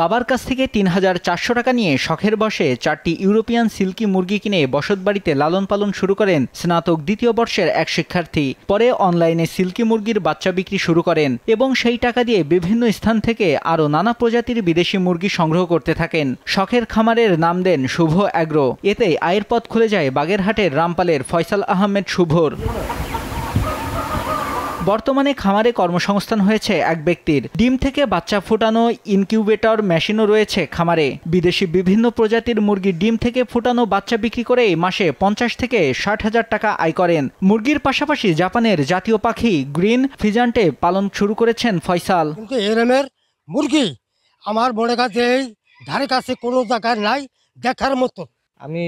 বাবার কাছ থেকে তিন হাজার চারশো টাকা নিয়ে শখের বসে চারটি ইউরোপিয়ান সিল্কি মুরগি কিনে বসতবাড়িতে লালন পালন শুরু করেন স্নাতক দ্বিতীয় বর্ষের এক শিক্ষার্থী পরে অনলাইনে সিল্কি মুরগির বাচ্চা বিক্রি শুরু করেন এবং সেই টাকা দিয়ে বিভিন্ন স্থান থেকে আরও নানা প্রজাতির বিদেশি মুরগি সংগ্রহ করতে থাকেন শখের খামারের নাম দেন শুভ অ্যাগ্রো এতে আয়ের পথ খুলে যায় বাগেরহাটের রামপালের ফয়সাল আহমেদ শুভর বর্তমানে খামারে কর্মসংস্থান হয়েছে এক ব্যক্তির ডিম থেকে বাচ্চা ফোটানো ইনকিউবেটর মেশিনও রয়েছে খামারে বিদেশি বিভিন্ন প্রজাতির মুরগির ডিম থেকে ফোটানো বাচ্চা বিক্রি করে মাসে পঞ্চাশ থেকে ষাট হাজার টাকা আয় করেন মুরগির পাশাপাশি জাপানের জাতীয় পাখি গ্রিন ফিজান্টে পালন শুরু করেছেন ফয়সাল কিন্তু এরমের মুরগি আমার মনে কাছে এই ধারে কাছে কোনো জায়গায় নাই দেখার মতো আমি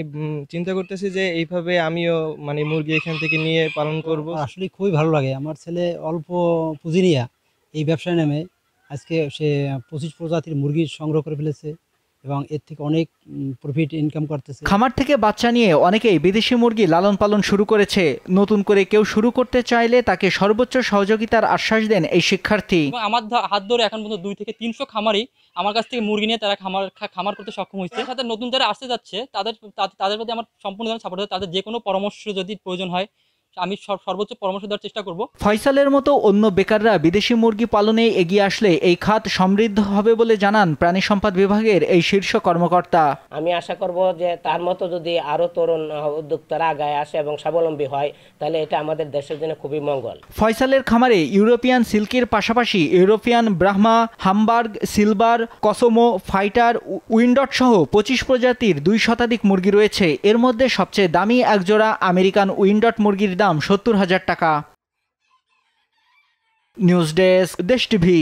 চিন্তা করতেছি যে এইভাবে আমিও মানে মুরগি এখান থেকে নিয়ে পালন করব আসলে খুবই ভালো লাগে আমার ছেলে অল্প পুঁজি নিয়ে এই ব্যবসায় নামে আজকে সে পঁচিশ প্রজাতির মুরগি সংগ্রহ করে ফেলেছে এবং এর থেকে অনেক প্রফিট ইনকাম করতেছে খামার থেকে বাচ্চা নিয়ে অনেকেই বিদেশি মুরগি লালন পালন শুরু করেছে নতুন করে কেউ শুরু করতে চাইলে তাকে সর্বোচ্চ সহযোগিতার আশ্বাস দেন এই শিক্ষার্থী আমার হাত ধরে এখন পর্যন্ত দুই থেকে তিনশো খামারই আমার কাছ থেকে মুরগি নিয়ে তারা খামার খামার করতে সক্ষম হয়েছে সাথে নতুন যারা আসতে যাচ্ছে তাদের তাদের প্রতি আমার সম্পূর্ণ সাপোর্ট তাদের যে কোনো পরামর্শ যদি প্রয়োজন হয় আমি সর্বোচ্চ পরামর্শ দেওয়ার চেষ্টা করব ফয়সালের মতো অন্য বেকাররা বিদেশি মুরগি পালনে এগিয়ে আসলে এই খাত সমৃদ্ধ হবে বলে জানান প্রাণী সম্পদ বিভাগের এই শীর্ষ কর্মকর্তা আমি আশা করব যে তার মতো যদি আরও তরুণ উদ্যোক্তারা আগায় আসে এবং স্বাবলম্বী হয় তাহলে এটা আমাদের দেশের জন্য খুবই মঙ্গল ফয়সালের খামারে ইউরোপিয়ান সিল্কের পাশাপাশি European Brahma Hamburg silver cosmo fighter Wyandotte সহ পঁচিশ প্রজাতির দুই শতাধিক মুরগি রয়েছে এর মধ্যে সবচেয়ে দামি একজোড়া আমেরিকান উইন্ডট মুরগির দাম দাম সত্তর হাজার টাকা নিউজ ডেস্ক দেশ টিভি